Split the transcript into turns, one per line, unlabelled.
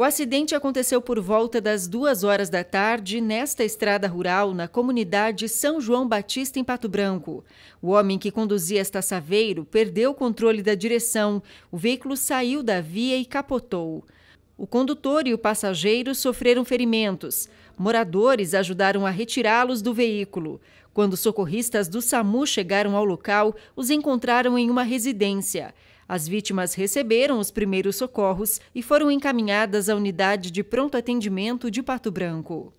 O acidente aconteceu por volta das duas horas da tarde nesta estrada rural na comunidade São João Batista, em Pato Branco. O homem que conduzia esta saveiro perdeu o controle da direção, o veículo saiu da via e capotou. O condutor e o passageiro sofreram ferimentos. Moradores ajudaram a retirá-los do veículo. Quando socorristas do SAMU chegaram ao local, os encontraram em uma residência. As vítimas receberam os primeiros socorros e foram encaminhadas à unidade de pronto atendimento de Pato Branco.